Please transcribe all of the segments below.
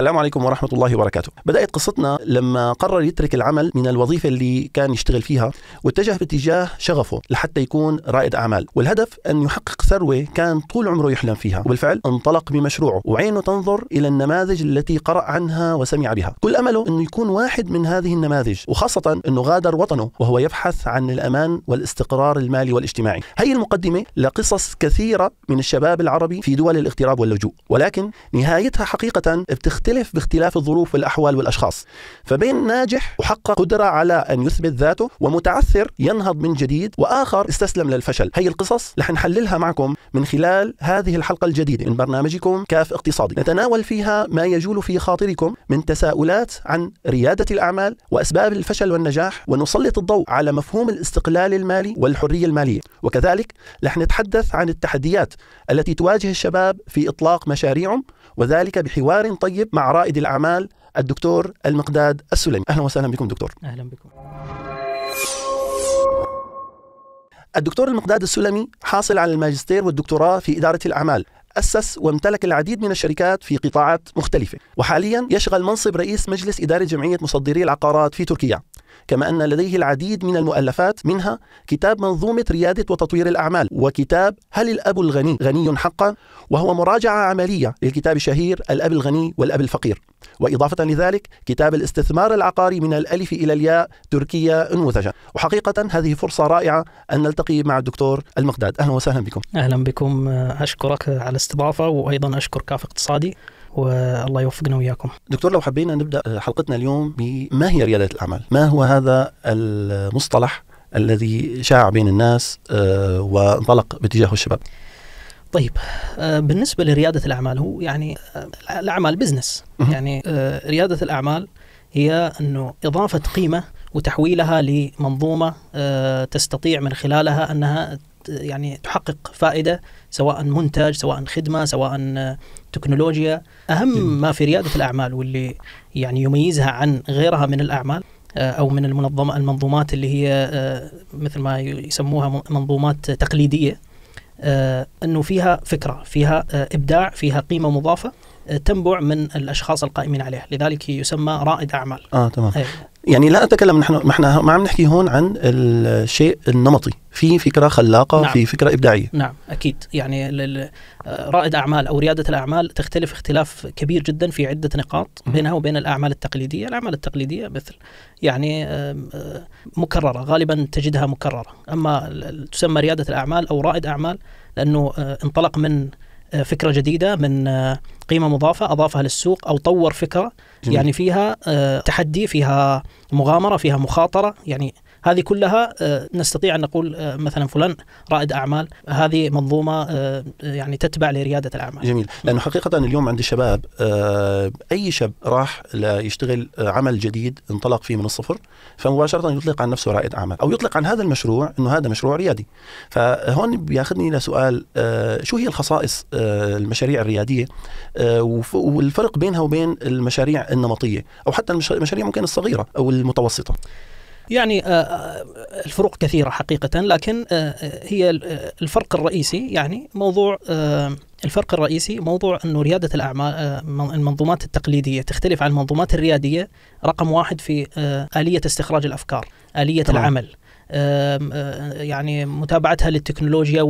السلام عليكم ورحمة الله وبركاته بدأت قصتنا لما قرر يترك العمل من الوظيفة اللي كان يشتغل فيها واتجه باتجاه شغفه لحتى يكون رائد أعمال والهدف أن يحقق ثروة كان طول عمره يحلم فيها وبالفعل انطلق بمشروعه وعينه تنظر إلى النماذج التي قرأ عنها وسمع بها كل أمله أنه يكون واحد من هذه النماذج وخاصة أنه غادر وطنه وهو يبحث عن الأمان والاستقرار المالي والاجتماعي هي المقدمة لقصص كثيرة من الشباب العربي في دول الاغتراب واللجوء ولكن نهايتها حقيقة بتختلف يختلف باختلاف الظروف والأحوال والأشخاص فبين ناجح وحقق قدرة على أن يثبت ذاته ومتعثر ينهض من جديد وآخر استسلم للفشل هي القصص رح نحللها معكم من خلال هذه الحلقة الجديدة من برنامجكم كاف اقتصادي نتناول فيها ما يجول في خاطركم من تساؤلات عن ريادة الأعمال وأسباب الفشل والنجاح ونسلط الضوء على مفهوم الاستقلال المالي والحرية المالية وكذلك رح نتحدث عن التحديات التي تواجه الشباب في إطلاق مشاريعهم وذلك بحوار طيب مع رائد الأعمال الدكتور المقداد السلمي أهلا وسهلا بكم دكتور أهلا بكم الدكتور المقداد السلمي حاصل على الماجستير والدكتوراه في إدارة الأعمال أسس وامتلك العديد من الشركات في قطاعات مختلفة وحاليا يشغل منصب رئيس مجلس إدارة جمعية مصدري العقارات في تركيا كما أن لديه العديد من المؤلفات منها كتاب منظومة ريادة وتطوير الأعمال وكتاب هل الأب الغني غني حقا؟ وهو مراجعة عملية للكتاب الشهير الأب الغني والأب الفقير وإضافة لذلك كتاب الاستثمار العقاري من الألف إلى الياء تركيا أنوثجا وحقيقة هذه فرصة رائعة أن نلتقي مع الدكتور المقداد أهلا وسهلا بكم أهلا بكم أشكرك على الاستضافة وأيضا أشكر كاف اقتصادي والله يوفقنا وإياكم دكتور لو حبينا نبدأ حلقتنا اليوم بما هي ريادة الأعمال ما هو هذا المصطلح الذي شاع بين الناس آه، وانطلق باتجاهه الشباب طيب آه، بالنسبة لريادة الأعمال هو يعني آه، الأعمال بزنس يعني ريادة الأعمال هي أنه إضافة قيمة وتحويلها لمنظومة تستطيع من خلالها أنها يعني تحقق فائدة سواء منتج سواء خدمة سواء التكنولوجيا اهم ما في رياده الاعمال واللي يعني يميزها عن غيرها من الاعمال آه، او من المنظمه المنظومات اللي هي آه، مثل ما يسموها منظومات تقليديه آه، انه فيها فكره فيها ابداع فيها قيمه مضافه آه، تنبع من الاشخاص القائمين عليه لذلك يسمى رائد اعمال اه تمام أي. يعني لا اتكلم نحن ما احنا ما عم نحكي هون عن الشيء النمطي في فكره خلاقه نعم. في فكره ابداعيه نعم اكيد يعني آه، رائد اعمال او رياده الاعمال تختلف اختلاف كبير جدا في عده نقاط بينها وبين الاعمال التقليديه الاعمال التقليديه مثل يعني آه، مكرره غالبا تجدها مكرره اما تسمى رياده الاعمال او رائد اعمال لانه انطلق من فكره جديده من آه، قيمه مضافه اضافها للسوق او طور فكره جميل. يعني فيها آه، تحدي فيها مغامره فيها مخاطره يعني هذه كلها آه، نستطيع ان نقول آه، مثلا فلان رائد اعمال هذه منظومه آه، يعني تتبع لرياده الاعمال جميل لانه حقيقه اليوم عند الشباب اي شاب راح ليشتغل عمل جديد انطلق فيه من الصفر فمباشره يطلق عن نفسه رائد اعمال او يطلق عن هذا المشروع انه هذا مشروع ريادي فهون بياخذني الى سؤال شو هي الخصائص المشاريع الرياديه والفرق بينها وبين المشاريع النمطيه او حتى المشاريع ممكن الصغيره او المتوسطه يعني آه، آه، الفروق كثيرة حقيقة لكن آه، هي الفرق الرئيسي يعني موضوع الفرق الرئيسي موضوع أنه ريادة الأعمال المنظومات التقليدية تختلف عن المنظومات الريادية رقم واحد في آلية استخراج الأفكار آلية طبعا. العمل يعني متابعتها للتكنولوجيا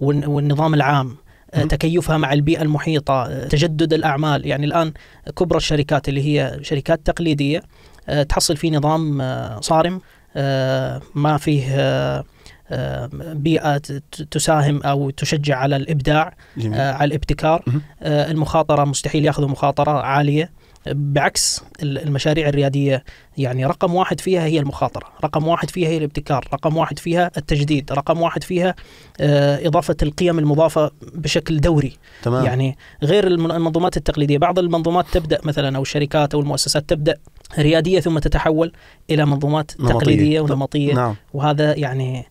والنظام العام تكيفها مع البيئة المحيطة تجدد الأعمال يعني الآن كبرى الشركات اللي هي شركات تقليدية آه، تحصل فيه نظام آه، صارم آه، ما فيه بيئة تساهم أو تشجع على الإبداع جميل. على الابتكار المخاطرة مستحيل يأخذوا مخاطرة عالية بعكس المشاريع الرياديه يعني رقم واحد فيها هي المخاطره، رقم واحد فيها هي الابتكار، رقم واحد فيها التجديد، رقم واحد فيها آه، اضافه القيم المضافه بشكل دوري. تمام. يعني غير المنظومات التقليديه، بعض المنظومات تبدا مثلا او الشركات او المؤسسات تبدا رياديه ثم تتحول الى منظومات نمطية. تقليديه ونمطيه نعم. وهذا يعني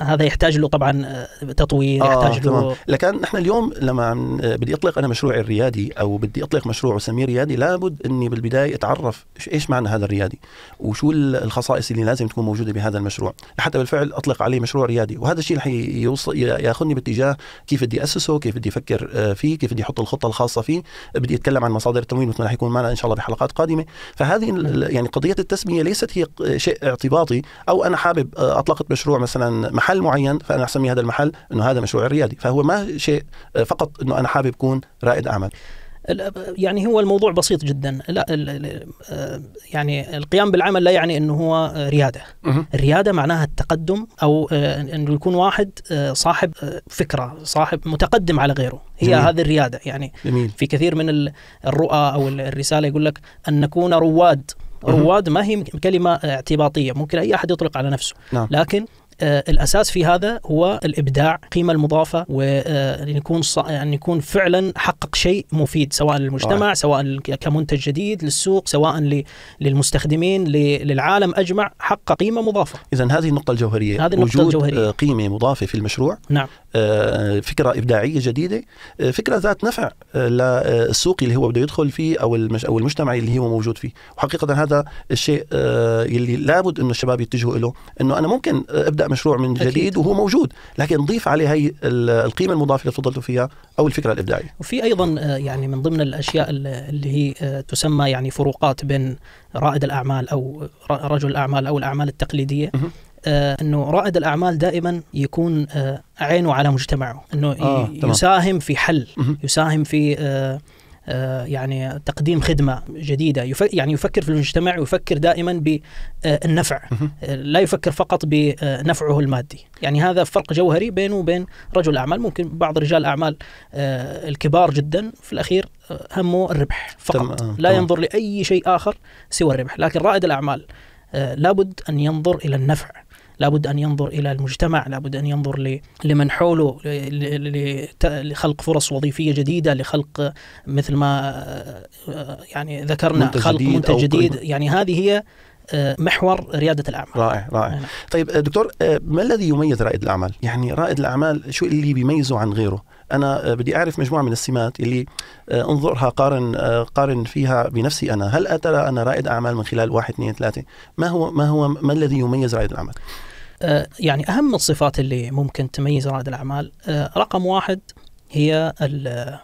هذا يحتاج له طبعا آه، تطوير آه يحتاج له تمام. لكن نحن اليوم لما آه، بدي اطلق انا مشروعي الريادي او بدي اطلق مشروع واسميه ريادي لابد اني بالبدايه اتعرف ايش معنى هذا الريادي وشو الخصائص اللي لازم تكون موجوده بهذا المشروع حتى بالفعل اطلق عليه مشروع ريادي وهذا الشيء رح يوصل ياخذني باتجاه كيف بدي اسسه كيف بدي افكر آه، فيه كيف بدي احط الخطه الخاصه فيه بدي اتكلم عن مصادر التمويل مثل ما رح يكون معنا ان شاء الله بحلقات قادمه فهذه يعني قضيه التسميه ليست هي شيء اعتباطي او انا حابب اطلقت مشروع مثلا محل معين فانا اسمي هذا المحل انه هذا مشروع ريادي فهو ما شيء آه، فقط انه انا حابب اكون رائد اعمال آه، يعني هو الموضوع بسيط جدا لا آه، يعني القيام بالعمل لا يعني انه هو رياده الرياده معناها التقدم او انه يكون واحد صاحب فكره صاحب متقدم على غيره هي جميل. هذه الرياده يعني جميل. في كثير من الرؤى او الرساله يقول لك ان نكون رواد رواد ما هي كلمه اعتباطيه ممكن اي احد يطلق على نفسه نعم. لكن آه، الاساس في هذا هو الابداع قيمه المضافه ونكون آه، يعني يكون ص... يعني يكون فعلا حقق شيء مفيد سواء للمجتمع طبعا. سواء كمنتج جديد للسوق سواء ل... للمستخدمين ل... للعالم اجمع حقق قيمه مضافه اذا هذه النقطه الجوهريه هذه النقطه وجود الجوهريه آه، قيمه مضافه في المشروع نعم آه، فكره ابداعيه جديده آه، فكره ذات نفع آه، للسوق اللي هو بده يدخل فيه او المجتمع اللي هو موجود فيه وحقيقه هذا الشيء اللي لابد انه الشباب يتجهوا له انه انا ممكن ابدا مشروع من جديد وهو موجود لكن ضيف عليه هي القيمه المضافه اللي تفضلتوا فيها او الفكره الابداعيه وفي ايضا يعني من ضمن الاشياء اللي هي تسمى يعني فروقات بين رائد الاعمال او رجل الاعمال او الاعمال التقليديه آه، انه رائد الاعمال دائما يكون آه، عينه على مجتمعه انه آه، يساهم في حل يساهم في آه، يعني تقديم خدمه جديده يعني يفكر في المجتمع ويفكر دائما بالنفع لا يفكر فقط بنفعه المادي يعني هذا فرق جوهري بينه وبين رجل الاعمال ممكن بعض رجال الاعمال الكبار جدا في الاخير همه الربح فقط لا ينظر لاي شيء اخر سوى الربح لكن رائد الاعمال لابد ان ينظر الى النفع لابد أن ينظر إلى المجتمع لابد أن ينظر لمن حوله لخلق فرص وظيفية جديدة لخلق مثل ما آه، يعني ذكرنا منتج خلق جديد منتج جديد يعني هذه هي آه، محور رياده الاعمال رائع رائع يعني. طيب آه، دكتور ما الذي يميز رائد الاعمال يعني رائد الاعمال شو اللي بيميزه عن غيره انا بدي اعرف مجموعه من السمات اللي انظرها قارن قارن فيها بنفسي انا هل اترى انا رائد اعمال من خلال واحد اثنين ثلاثه ما هو ما هو ما الذي يميز رائد الاعمال آه، يعني اهم الصفات اللي ممكن تميز رائد الاعمال آه، رقم واحد هي آه،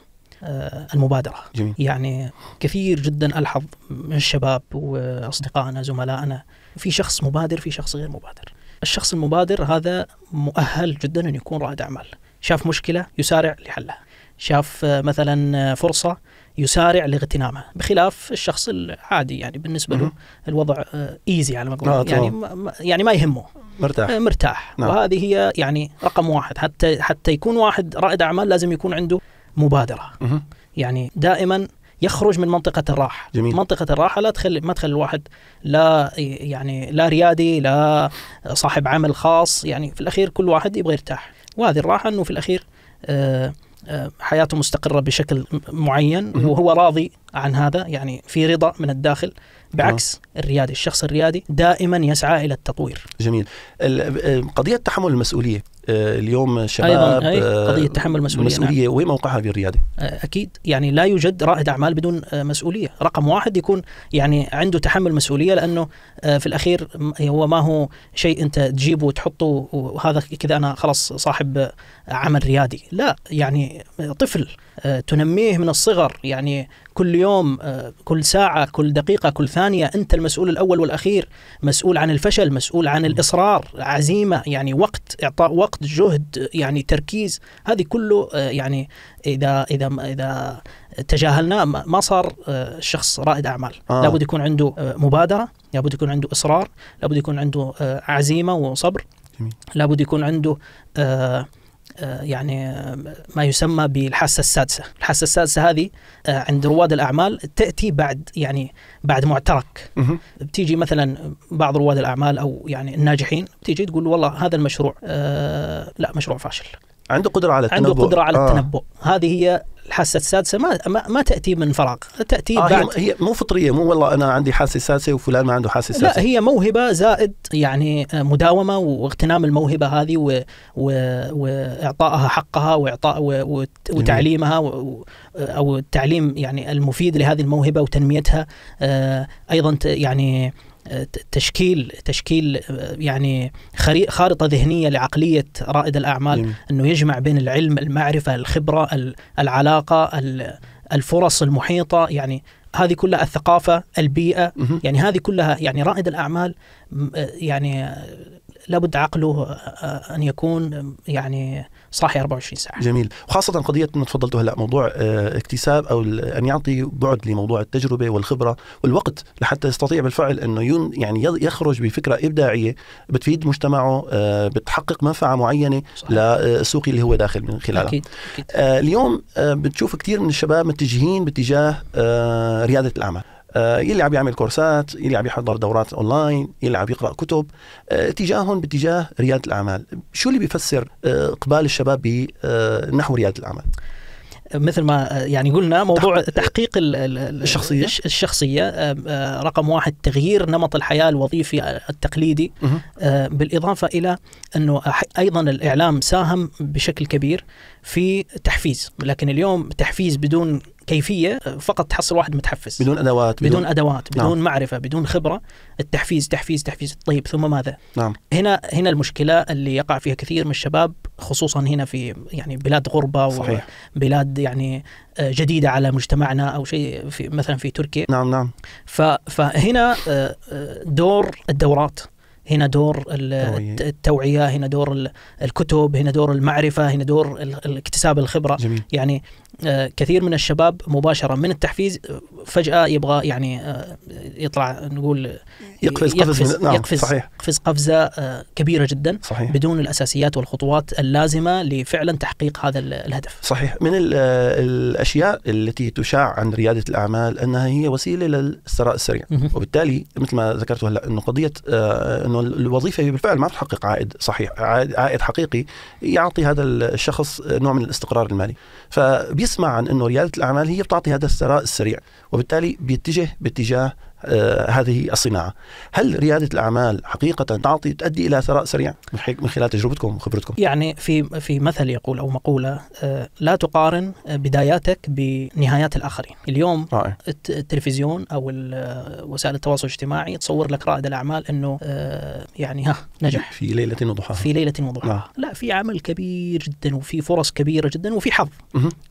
المبادره جميل. يعني كثير جدا الحظ من الشباب واصدقائنا زملائنا في شخص مبادر في شخص غير مبادر الشخص المبادر هذا مؤهل جدا ان يكون رائد اعمال شاف مشكله يسارع لحلها شاف مثلا فرصه يسارع لاغتنامها بخلاف الشخص العادي يعني بالنسبه له الوضع ايزي آه، على ما اقول آه، يعني يعني ما يهمه مرتاح آه، مرتاح نعم. وهذه هي يعني رقم واحد حتى حتى يكون واحد رائد اعمال لازم يكون عنده مبادره مه. يعني دائما يخرج من منطقة الراحة جميل. منطقة الراحة لا تخلي ما تخلي الواحد لا يعني لا ريادي لا صاحب عمل خاص يعني في الأخير كل واحد يبغى يرتاح وهذه الراحة أنه في الأخير آه آه، حياته مستقره بشكل معين وهو راضي عن هذا يعني في رضا من الداخل بعكس آه. الريادي الشخص الريادي دائما يسعى الى التطوير جميل آه، قضيه تحمل المسؤوليه آه، اليوم شباب ايضا هي آه، قضيه تحمل مسؤوليه نعم. مسؤوليه نعم. وين موقعها في الرياده؟ آه، اكيد يعني لا يوجد رائد اعمال بدون مسؤوليه، رقم واحد يكون يعني عنده تحمل مسؤوليه لانه في الاخير هو ما هو شيء انت تجيبه وتحطه وهذا كذا انا خلاص صاحب عمل ريادي، لا يعني طفل تنميه من الصغر يعني كل يوم آه، كل ساعة كل دقيقة كل ثانية أنت المسؤول الأول والأخير مسؤول عن الفشل مسؤول عن الإصرار عزيمة يعني وقت إعطاء وقت جهد يعني تركيز هذه كله آه، يعني إذا إذا إذا تجاهلناه ما صار الشخص آه، رائد اعمال آه. لابد يكون عنده مبادره لابد يكون عنده اصرار لابد يكون عنده عزيمه وصبر جميل. لابد يكون عنده آه آه، يعني ما يسمى بالحاسه السادسه، الحاسه السادسه هذه آه، عند رواد الاعمال تاتي بعد يعني بعد معترك بتيجي مثلا بعض رواد الاعمال او يعني الناجحين بتيجي تقول والله هذا المشروع آه، لا مشروع فاشل عنده قدره على التنبؤ عنده قدره على التنبؤ آه. هذه هي الحاسه السادسه ما ما تاتي من فراغ تاتي آه بعد هي مو فطريه مو والله انا عندي حاسه سادسه وفلان ما عنده حاسه سادسه لا هي موهبه زائد يعني آه، مداومه واغتنام الموهبه هذه و... و... واعطائها حقها واعطاء و... وتعليمها و... او التعليم يعني المفيد لهذه الموهبه وتنميتها آه، ايضا يعني تشكيل تشكيل يعني خارطه ذهنيه لعقليه رائد الاعمال مم. إيه. انه يجمع بين العلم، المعرفه، الخبره، العلاقه، الفرص المحيطه يعني هذه كلها الثقافه، البيئه، مم. يعني هذه كلها يعني رائد الاعمال يعني لابد عقله آه، آه، ان يكون يعني صاحي 24 ساعه. جميل، وخاصه قضيه ما تفضلتوا هلا موضوع آه، اكتساب او ان يعطي بعد لموضوع التجربه والخبره والوقت لحتى يستطيع بالفعل انه يعني يخرج بفكره ابداعيه بتفيد مجتمعه بتحقق منفعه معينه صحيح. للسوق اللي هو داخل من خلالها. اكيد, أكيد. اليوم بتشوف كثير من الشباب متجهين باتجاه رياده الاعمال. آه، عم يعمل كورسات عم يحضر دورات اونلاين عم يقرا كتب آه، اتجاههم باتجاه رياده الاعمال شو اللي بيفسر آه، اقبال الشباب بنحو رياده الاعمال مثل ما يعني قلنا موضوع تحقيق الشخصية الشخصية رقم واحد تغيير نمط الحياة الوظيفي التقليدي بالإضافة إلى أنه أيضا الإعلام ساهم بشكل كبير في تحفيز لكن اليوم تحفيز بدون كيفيه فقط تحصل واحد متحفز بدون ادوات بدون, بدون ادوات نعم. بدون نعم. معرفه بدون خبره التحفيز تحفيز تحفيز طيب ثم ماذا نعم. هنا هنا المشكله اللي يقع فيها كثير من الشباب خصوصا هنا في يعني بلاد غربه صحيح. وبلاد يعني آه، جديده على مجتمعنا او شيء في مثلا في تركيا نعم نعم فهنا آه، آه، دور الدورات هنا دور التوعيه هنا دور الكتب هنا دور المعرفه هنا دور اكتساب الخبره جميل. يعني آه، كثير من الشباب مباشره من التحفيز فجاه يبغى يعني آه، يطلع نقول يقفز قفز يقفز, نعم يقفز, صحيح. يقفز قفزه آه، كبيره جدا صحيح. بدون الاساسيات والخطوات اللازمه لفعلا تحقيق هذا الهدف صحيح من الاشياء التي تشاع عن رياده الاعمال انها هي وسيله للثراء السريع وبالتالي مثل ما ذكرت هلا انه قضيه انه الوظيفه بالفعل ما تحقق عائد صحيح عائد حقيقي يعطي هذا الشخص نوع من الاستقرار المالي فبيسمع عن انه رياده الاعمال هي بتعطي هذا الثراء السريع وبالتالي بيتجه باتجاه آه، هذه الصناعه هل رياده الاعمال حقيقه تعطي تؤدي الى ثراء سريع من خلال تجربتكم وخبرتكم يعني في في مثل يقول او مقوله آه، لا تقارن بداياتك بنهايات الاخرين اليوم رائع. التلفزيون او وسائل التواصل الاجتماعي تصور لك رائد الاعمال انه آه، يعني ها نجح في ليله وضحاها في ليله وضحاها لا. نعم. لا في عمل كبير جدا وفي فرص كبيره جدا وفي حظ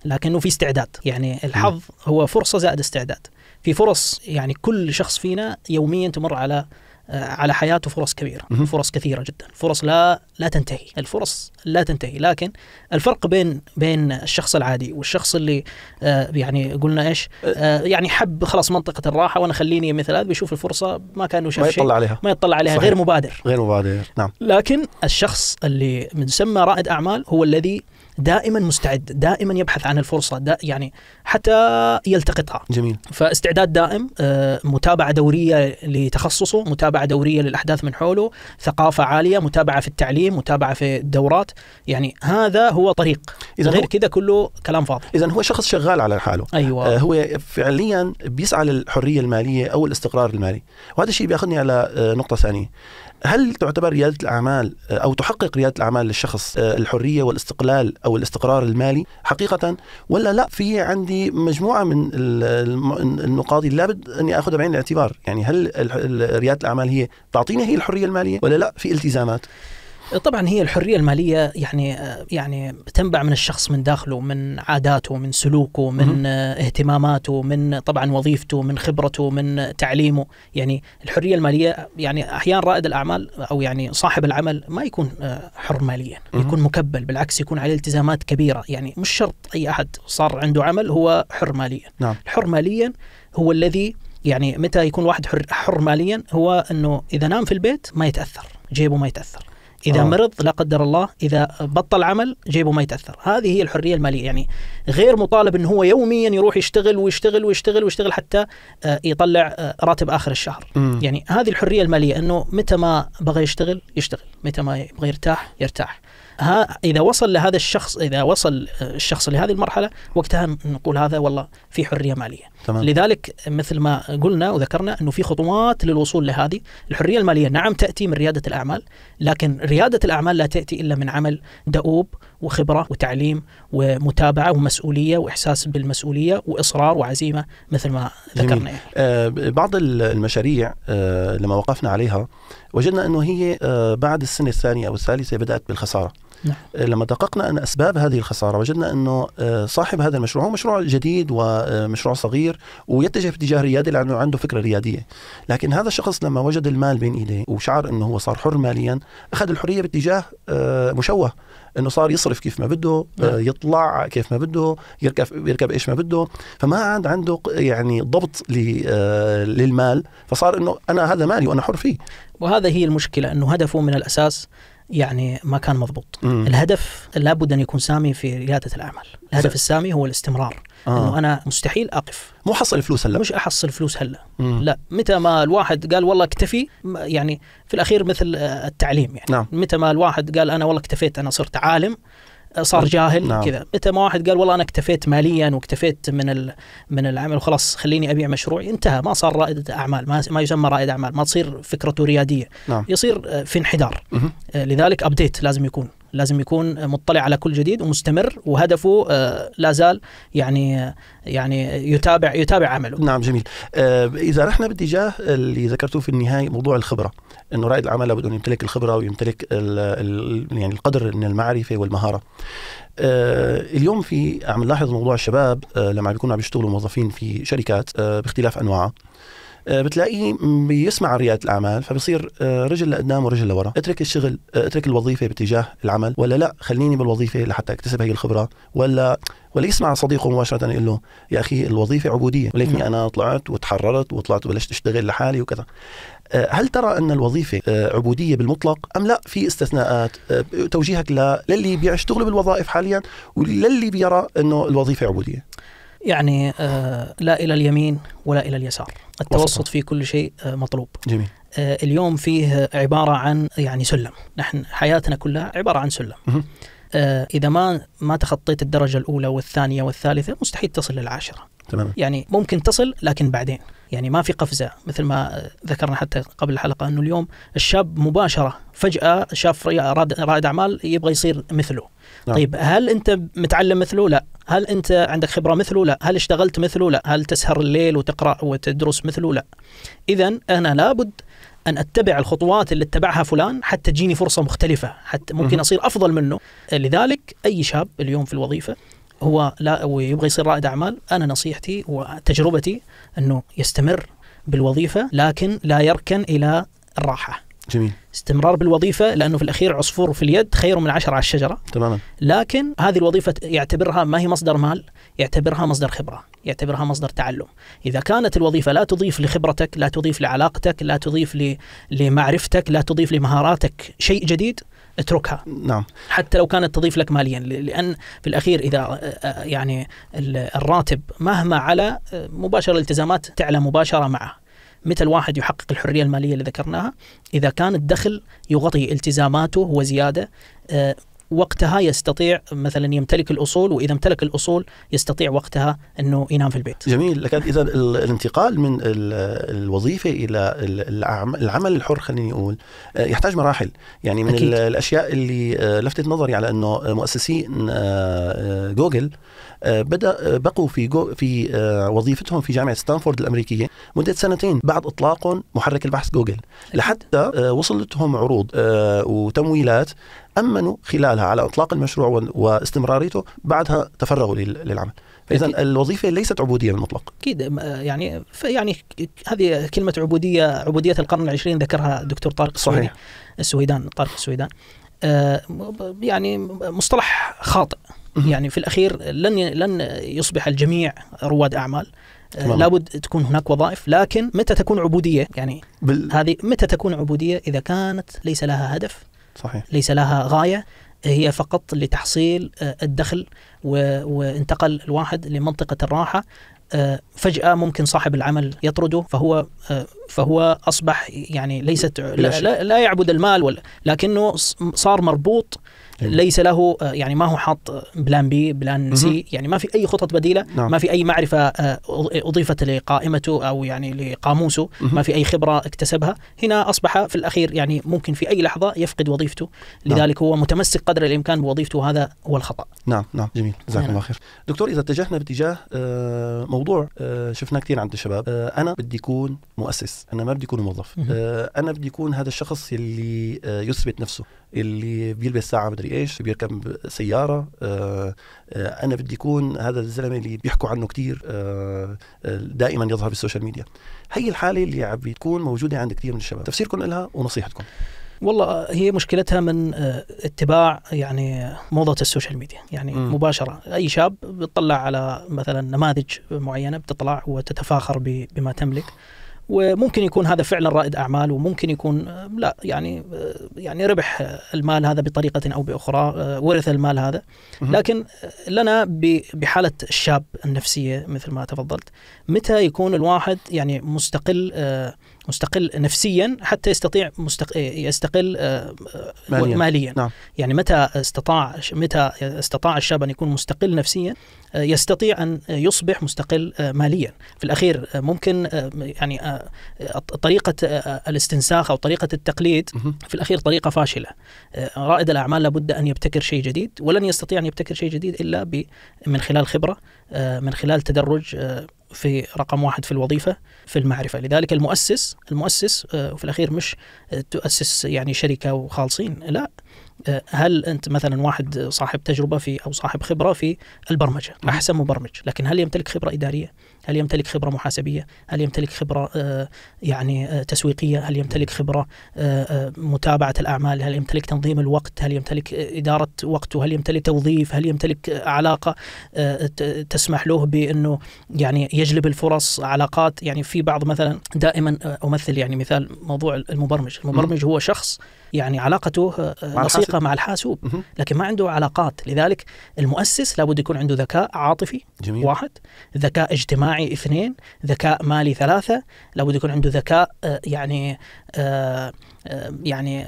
لكنه في استعداد يعني الحظ هو فرصه زائد استعداد في فرص يعني كل شخص فينا يوميا تمر على آه، على حياته فرص كبيره فرص كثيره جدا فرص لا لا تنتهي الفرص لا تنتهي لكن الفرق بين بين الشخص العادي والشخص اللي آه يعني قلنا ايش آه يعني حب خلاص منطقه الراحه وانا خليني مثل هذا بيشوف الفرصه ما كانه شاف شيء ما يطلع عليها ما يطلع عليها صحيح. غير مبادر غير مبادر نعم لكن الشخص اللي من سمى رائد اعمال هو الذي دائما مستعد دائما يبحث عن الفرصه يعني حتى يلتقطها جميل فاستعداد دائم آه، متابعه دوريه لتخصصه متابعه دوريه للاحداث من حوله ثقافه عاليه متابعه في التعليم متابعه في الدورات يعني هذا هو طريق اذا غير كذا كله كلام فاضي اذا هو شخص شغال على حاله ايوه آه، هو فعليا بيسعى للحريه الماليه او الاستقرار المالي وهذا الشيء بياخذني على آه، نقطه ثانيه هل تعتبر رياده الاعمال او تحقق رياده الاعمال للشخص آه، الحريه والاستقلال او الاستقرار المالي حقيقه ولا لا في عندي مجموعه من النقاط اللي لابد اني اخذها بعين الاعتبار يعني هل رياده الاعمال هي تعطيني هي الحريه الماليه ولا لا في التزامات طبعا هي الحريه الماليه يعني يعني تنبع من الشخص من داخله من عاداته من سلوكه من اهتماماته من طبعا وظيفته من خبرته من تعليمه يعني الحريه الماليه يعني احيانا رائد الاعمال او يعني صاحب العمل ما يكون آه، حر ماليا يكون مكبل بالعكس يكون عليه التزامات كبيره يعني مش شرط اي احد صار عنده عمل هو حر ماليا نعم. الحر ماليا هو الذي يعني متى يكون واحد حر, حر ماليا هو انه اذا نام في البيت ما يتاثر جيبه ما يتاثر اذا أوه. مرض لا قدر الله اذا بطل عمل جيبه ما يتاثر هذه هي الحريه الماليه يعني غير مطالب انه هو يوميا يروح يشتغل ويشتغل ويشتغل ويشتغل حتى آه، يطلع آه، راتب اخر الشهر م. يعني هذه الحريه الماليه انه متى ما بغى يشتغل يشتغل متى ما يبغى يرتاح يرتاح ها اذا وصل لهذا الشخص اذا وصل آه، الشخص لهذه المرحله وقتها نقول هذا والله في حريه ماليه تمام. لذلك مثل ما قلنا وذكرنا انه في خطوات للوصول لهذه الحريه الماليه نعم تاتي من رياده الاعمال لكن رياده الاعمال لا تاتي الا من عمل دؤوب وخبره وتعليم ومتابعه ومسؤوليه واحساس بالمسؤوليه واصرار وعزيمه مثل ما ذكرنا يعني. آه بعض المشاريع آه لما وقفنا عليها وجدنا انه هي آه، بعد السنه الثانيه او الثالثه بدات بالخساره نعم. آه، لما دققنا ان اسباب هذه الخساره وجدنا انه آه، صاحب هذا المشروع هو مشروع جديد ومشروع صغير ويتجه في اتجاه ريادي لانه عنده فكره رياديه، لكن هذا الشخص لما وجد المال بين ايديه وشعر انه هو صار حر ماليا اخذ الحريه باتجاه مشوه انه صار يصرف كيف ما بده آه، نعم. يطلع كيف ما بده يركب يركب ايش ما بده فما عاد عنده يعني ضبط آه، للمال فصار انه انا هذا مالي وانا حر فيه وهذا هي المشكله انه هدفه من الاساس يعني ما كان مضبوط مم. الهدف لابد ان يكون سامي في رياده الاعمال الهدف السامي هو الاستمرار آه. انه انا مستحيل اقف مو حصل فلوس هلا مش احصل فلوس هلا مم. لا متى ما الواحد قال والله اكتفي يعني في الاخير مثل آه، التعليم يعني نعم. متى ما الواحد قال انا والله اكتفيت انا صرت عالم صار نعم. جاهل نعم. كذا متى ما واحد قال والله انا اكتفيت ماليا واكتفيت من من العمل وخلاص خليني ابيع مشروعي انتهى ما صار رائد اعمال ما, ما يسمى رائد اعمال ما تصير فكرته رياديه نعم. يصير آه، في انحدار مه. آه، لذلك ابديت لازم يكون لازم يكون مطلع على كل جديد ومستمر وهدفه آه، لا زال يعني يعني يتابع يتابع عمله نعم جميل آه اذا رحنا باتجاه اللي ذكرته في النهايه موضوع الخبره انه رائد الاعمال لابد ان يمتلك الخبره ويمتلك الـ الـ يعني القدر من المعرفه والمهاره آه اليوم في عم نلاحظ موضوع الشباب آه لما بيكونوا عم يشتغلوا موظفين في شركات آه، باختلاف انواعها آه، بتلاقيه بيسمع رياده الاعمال فبصير آه، رجل لقدام ورجل لورا اترك الشغل آه، اترك الوظيفه باتجاه العمل ولا لا خليني بالوظيفه لحتى اكتسب هي الخبره ولا ولا يسمع صديقه مباشره يقول له يا اخي الوظيفه عبوديه ولكني نعم. انا طلعت وتحررت وطلعت وبلشت اشتغل لحالي وكذا هل ترى ان الوظيفه عبوديه بالمطلق ام لا في استثناءات توجيهك للي بيشتغلوا بالوظائف حاليا وللي بيرى انه الوظيفه عبوديه يعني آه، لا إلى اليمين ولا إلى اليسار التوسط في كل شيء آه، مطلوب جميل آه، اليوم فيه عبارة عن يعني سلم نحن حياتنا كلها عبارة عن سلم مه. إذا ما ما تخطيت الدرجة الأولى والثانية والثالثة مستحيل تصل للعاشرة تمام. يعني ممكن تصل لكن بعدين يعني ما في قفزة مثل ما ذكرنا حتى قبل الحلقة أنه اليوم الشاب مباشرة فجأة شاف رائد أعمال يبغى يصير مثله نعم. طيب هل انت متعلم مثله لا هل انت عندك خبره مثله لا هل اشتغلت مثله لا هل تسهر الليل وتقرا وتدرس مثله لا اذا انا لابد ان اتبع الخطوات اللي اتبعها فلان حتى تجيني فرصه مختلفه حتى ممكن اصير افضل منه لذلك اي شاب اليوم في الوظيفه هو لا ويبغى يصير رائد اعمال انا نصيحتي وتجربتي انه يستمر بالوظيفه لكن لا يركن الى الراحه جميل استمرار بالوظيفه لانه في الاخير عصفور في اليد خير من عشر على الشجره تماما لكن هذه الوظيفه يعتبرها ما هي مصدر مال يعتبرها مصدر خبره يعتبرها مصدر تعلم اذا كانت الوظيفه لا تضيف لخبرتك لا تضيف لعلاقتك لا تضيف لمعرفتك لا تضيف لمهاراتك شيء جديد اتركها نعم حتى لو كانت تضيف لك ماليا لان في الاخير اذا آه، يعني الراتب مهما على آه، مباشره الالتزامات تعلى مباشره معه متى الواحد يحقق الحريه الماليه اللي ذكرناها؟ اذا كان الدخل يغطي التزاماته وزياده آه، وقتها يستطيع مثلا يمتلك الاصول واذا امتلك الاصول يستطيع وقتها انه ينام في البيت. جميل لكن اذا الانتقال من الوظيفه الى العمل الحر خليني اقول آه، يحتاج مراحل يعني من أكيد. الاشياء اللي آه، لفتت نظري على انه مؤسسي آه، جوجل بدا بقوا في جو في وظيفتهم في جامعه ستانفورد الامريكيه مده سنتين بعد اطلاقهم محرك البحث جوجل لحتى وصلتهم عروض وتمويلات امنوا خلالها على اطلاق المشروع واستمراريته بعدها تفرغوا للعمل فاذا الوظيفه ليست عبوديه بالمطلق اكيد يعني يعني هذه كلمه عبوديه عبوديه القرن العشرين ذكرها دكتور طارق صحيح السويدان طارق السويدان آه، يعني مصطلح خاطئ يعني في الاخير لن لن يصبح الجميع رواد اعمال آه، تمام. لابد تكون هناك وظائف لكن متى تكون عبوديه يعني بال... هذه متى تكون عبوديه اذا كانت ليس لها هدف صحيح. ليس لها غاية هي فقط لتحصيل آه، الدخل وانتقل الواحد لمنطقة الراحة آه، فجأة ممكن صاحب العمل يطرده فهو آه، فهو أصبح يعني ليست لا, لا, يعبد المال ولا لكنه صار مربوط إيه. ليس له آه، يعني ما هو حاط بلان بي بلان سي يعني ما في اي خطط بديله نعم. ما في اي معرفه آه، اضيفت لقائمته او يعني لقاموسه ما في اي خبره اكتسبها هنا اصبح في الاخير يعني ممكن في اي لحظه يفقد وظيفته نعم. لذلك هو متمسك قدر الامكان بوظيفته هذا هو الخطا نعم نعم جميل جزاك الله نعم. خير دكتور اذا اتجهنا باتجاه آه، موضوع شفناه كثير عند الشباب انا بدي اكون مؤسس انا ما بدي اكون موظف انا بدي اكون هذا الشخص اللي يثبت نفسه اللي بيلبس ساعه مدري ايش بيركب سياره آه، آه، انا بدي يكون هذا الزلمه اللي بيحكوا عنه كثير آه، دائما يظهر بالسوشيال ميديا هي الحاله اللي عم بتكون موجوده عند كثير من الشباب تفسيركم لها ونصيحتكم والله هي مشكلتها من اتباع يعني موضة السوشيال ميديا يعني م. مباشرة أي شاب بيطلع على مثلا نماذج معينة بتطلع وتتفاخر بما تملك وممكن يكون هذا فعلا رائد اعمال وممكن يكون آه، لا يعني آه، يعني ربح المال هذا بطريقه او باخرى آه، ورث المال هذا لكن لنا بحاله الشاب النفسيه مثل ما تفضلت متى يكون الواحد يعني مستقل مستقل نفسيا حتى يستطيع مستق... يستقل آه، آه، ماليا, ماليا. نعم. يعني متى استطاع متى استطاع الشاب ان يكون مستقل نفسيا آه، يستطيع ان يصبح مستقل ماليا في الاخير ممكن يعني طريقه الاستنساخ او طريقه التقليد في الاخير طريقه فاشله رائد الاعمال لابد ان يبتكر شيء جديد ولن يستطيع ان يبتكر شيء جديد الا ب... من خلال خبره من خلال تدرج في رقم واحد في الوظيفه في المعرفه لذلك المؤسس المؤسس آه، في الاخير مش تؤسس يعني شركه وخالصين لا آه، هل انت مثلا واحد صاحب تجربه في او صاحب خبره في البرمجه نعم. احسن مبرمج لكن هل يمتلك خبره اداريه هل يمتلك خبرة محاسبية هل يمتلك خبرة آه، يعني آه، تسويقية هل يمتلك خبرة آه، متابعة الأعمال هل يمتلك تنظيم الوقت هل يمتلك إدارة وقته هل يمتلك توظيف هل يمتلك علاقة تسمح له بأنه يعني يجلب الفرص علاقات يعني في بعض مثلا دائما أمثل يعني مثال موضوع المبرمج المبرمج هو شخص يعني علاقته لصيقة مع الحاسوب لكن ما عنده علاقات لذلك المؤسس لابد يكون عنده ذكاء عاطفي جميل. واحد ذكاء اجتماعي اجتماعي اثنين ذكاء مالي ثلاثة لابد يكون عنده ذكاء آه، يعني آه، آه، يعني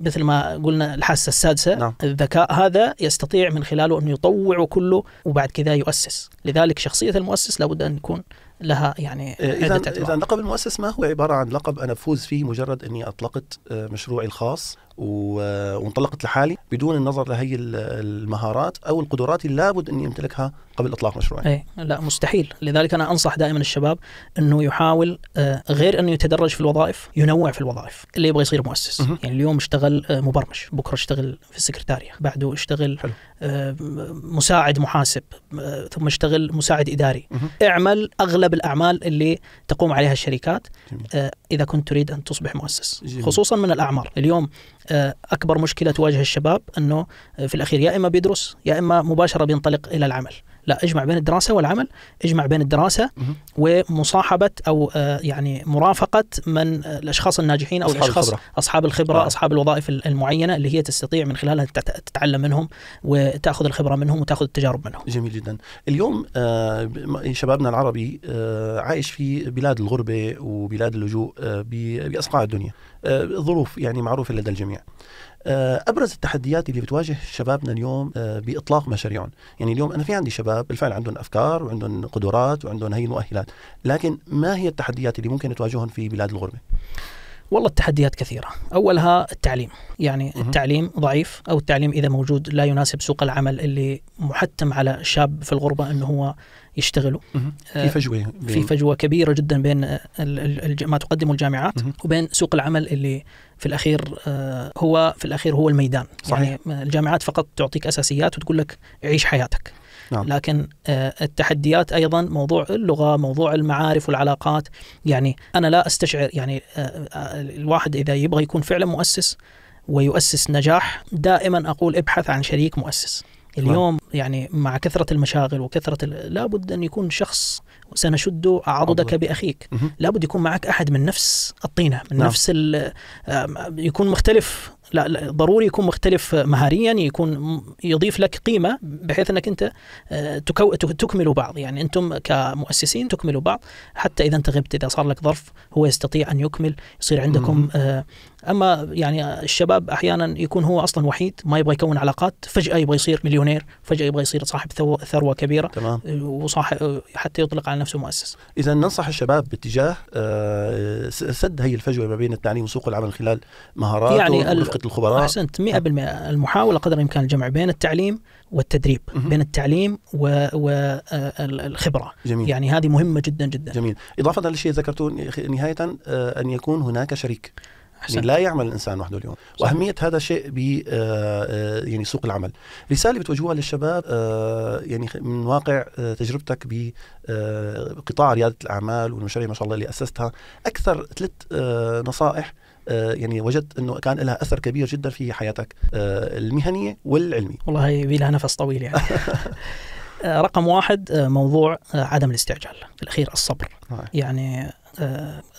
مثل ما قلنا الحاسة السادسة نعم. الذكاء هذا يستطيع من خلاله أن يطوع كله وبعد كذا يؤسس لذلك شخصية المؤسس لابد أن يكون لها يعني إذا لقب المؤسس ما هو عبارة عن لقب أنا أفوز فيه مجرد أني أطلقت مشروعي الخاص وانطلقت لحالي بدون النظر لهي المهارات او القدرات اللي لابد اني امتلكها قبل اطلاق مشروعي. اي لا مستحيل، لذلك انا انصح دائما الشباب انه يحاول آه، غير انه يتدرج في الوظائف، ينوع في الوظائف، اللي يبغى يصير مؤسس، م- يعني اليوم اشتغل آه، مبرمج، بكره اشتغل في السكرتاريه، بعده اشتغل حلو. آه، مساعد محاسب، ثم اشتغل مساعد اداري، م- اعمل اغلب الاعمال اللي تقوم عليها الشركات جميل. اذا كنت تريد ان تصبح مؤسس، جميل. خصوصا من الاعمار، اليوم آه، اكبر مشكله تواجه الشباب انه آه، في الاخير يا اما بيدرس يا اما مباشره بينطلق الى العمل لا اجمع بين الدراسه والعمل اجمع بين الدراسه ومصاحبه او آه، يعني مرافقه من آه، الاشخاص الناجحين او أصحاب الاشخاص الخبرة. اصحاب الخبره آه. اصحاب الوظائف المعينه اللي هي تستطيع من خلالها تتعلم منهم وتاخذ الخبره منهم وتاخذ التجارب منهم جميل جدا اليوم آه، شبابنا العربي عايش في بلاد الغربه وبلاد اللجوء باصقاع الدنيا ظروف يعني معروفه لدى الجميع آه، ابرز التحديات اللي بتواجه شبابنا اليوم آه، باطلاق مشاريعهم، يعني اليوم انا في عندي شباب بالفعل عندهم افكار وعندهم قدرات وعندهم هي المؤهلات، لكن ما هي التحديات اللي ممكن تواجههم في بلاد الغربه؟ والله التحديات كثيرة أولها التعليم يعني مه. التعليم ضعيف أو التعليم إذا موجود لا يناسب سوق العمل اللي محتم على شاب في الغربة أنه هو يشتغلوا في آه، فجوة في فجوة كبيرة جدا بين ما تقدمه الجامعات مه. وبين سوق العمل اللي في الأخير آه، هو في الأخير هو الميدان صحيح. يعني آه، الجامعات فقط تعطيك أساسيات وتقول لك عيش حياتك نعم. لكن آه، التحديات ايضا موضوع اللغه موضوع المعارف والعلاقات يعني انا لا استشعر يعني آه، آه، الواحد اذا يبغى يكون فعلا مؤسس ويؤسس نجاح دائما اقول ابحث عن شريك مؤسس اليوم يعني مع كثرة المشاغل وكثرة لابد أن يكون شخص سنشد عضدك بأخيك لابد يكون معك أحد من نفس الطينة من نعم. نفس يكون مختلف لا, لا ضروري يكون مختلف مهاريا يكون يضيف لك قيمه بحيث انك انت آه، تكو تكملوا بعض يعني انتم كمؤسسين تكملوا بعض حتى اذا انت غبت اذا صار لك ظرف هو يستطيع ان يكمل يصير عندكم آه اما يعني الشباب احيانا يكون هو اصلا وحيد ما يبغى يكون علاقات فجاه يبغى يصير مليونير فجاه يبغى يصير صاحب ثروه كبيره تمام وصاحب حتى يطلق على نفسه مؤسس اذا ننصح الشباب باتجاه آه، سد هي الفجوه ما بين التعليم وسوق العمل خلال مهارات يعني ورفقه الخبراء احسنت 100% المحاوله قدر الامكان الجمع بين التعليم والتدريب مهم. بين التعليم والخبره آه، جميل. يعني هذه مهمه جدا جدا جميل اضافه للشيء ذكرته نهايه آه، ان يكون هناك شريك يعني لا يعمل الانسان وحده اليوم صح. واهميه هذا الشيء ب آه، آه، يعني سوق العمل رساله بتوجهها للشباب آه، يعني من واقع تجربتك ب بقطاع رياده الاعمال والمشاريع ما شاء الله اللي اسستها اكثر ثلاث نصائح يعني وجدت انه كان لها اثر كبير جدا في حياتك المهنيه والعلميه والله هي لها نفس طويل يعني رقم واحد موضوع عدم الاستعجال في الاخير الصبر نعم. يعني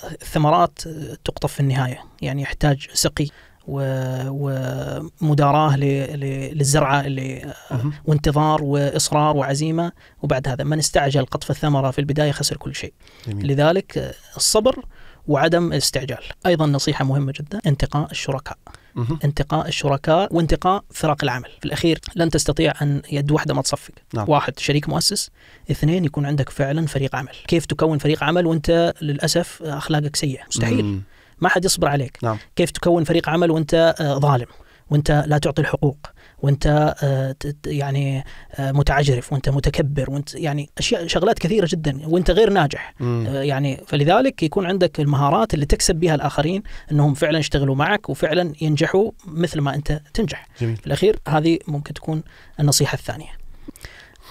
الثمرات تقطف في النهايه يعني يحتاج سقي ومداراه للزرعه اللي وانتظار واصرار وعزيمه وبعد هذا من استعجل قطف الثمره في البدايه خسر كل شيء. جميل. لذلك الصبر وعدم الاستعجال ايضا نصيحه مهمه جدا انتقاء الشركاء انتقاء الشركاء وانتقاء فرق العمل في الاخير لن تستطيع ان يد واحده ما تصفق نعم. واحد شريك مؤسس اثنين يكون عندك فعلا فريق عمل كيف تكون فريق عمل وانت للاسف اخلاقك سيئه مستحيل مم. ما حد يصبر عليك نعم. كيف تكون فريق عمل وانت آه، ظالم وانت لا تعطي الحقوق وانت آه، يعني آه، متعجرف وانت متكبر وانت يعني اشياء شغلات كثيره جدا وانت غير ناجح مم. آه، يعني فلذلك يكون عندك المهارات اللي تكسب بها الاخرين انهم فعلا يشتغلوا معك وفعلا ينجحوا مثل ما انت تنجح جميل. في الاخير هذه ممكن تكون النصيحه الثانيه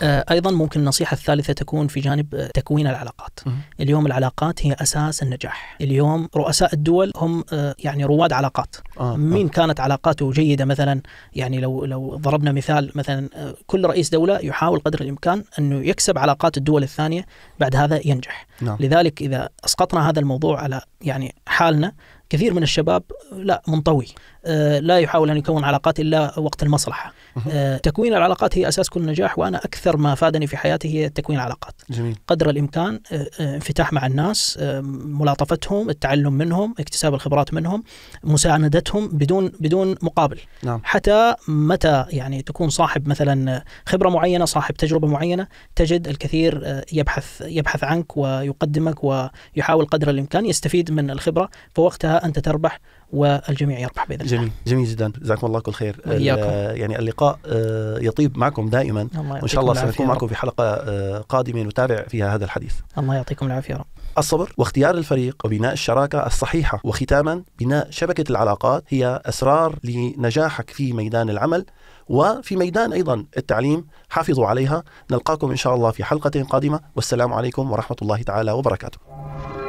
آه، ايضا ممكن النصيحه الثالثه تكون في جانب آه، تكوين العلاقات اليوم العلاقات هي اساس النجاح اليوم رؤساء الدول هم آه، يعني رواد علاقات آه. مين كانت علاقاته جيده مثلا يعني لو لو ضربنا مثال مثلا كل رئيس دوله يحاول قدر الامكان انه يكسب علاقات الدول الثانيه بعد هذا ينجح نعم. لذلك اذا اسقطنا هذا الموضوع على يعني حالنا كثير من الشباب لا منطوي آه، لا يحاول أن يكون علاقات إلا وقت المصلحة آه، تكوين العلاقات هي أساس كل نجاح وأنا أكثر ما فادني في حياتي هي تكوين العلاقات جميل. قدر الإمكان آه، انفتاح مع الناس ملاطفتهم التعلم منهم اكتساب الخبرات منهم مساندتهم بدون بدون مقابل نعم. حتى متى يعني تكون صاحب مثلا خبرة معينة صاحب تجربة معينة تجد الكثير يبحث يبحث عنك ويقدمك ويحاول قدر الإمكان يستفيد من الخبرة فوقتها أنت تربح والجميع يربح باذن الله. جميل جميل جدا جزاكم الله كل خير يعني اللقاء آه، يطيب معكم دائما وان شاء الله سنكون معكم في حلقه آه، قادمه نتابع فيها هذا الحديث الله يعطيكم العافيه رب الصبر واختيار الفريق وبناء الشراكه الصحيحه وختاما بناء شبكه العلاقات هي اسرار لنجاحك في ميدان العمل وفي ميدان ايضا التعليم حافظوا عليها نلقاكم ان شاء الله في حلقه قادمه والسلام عليكم ورحمه الله تعالى وبركاته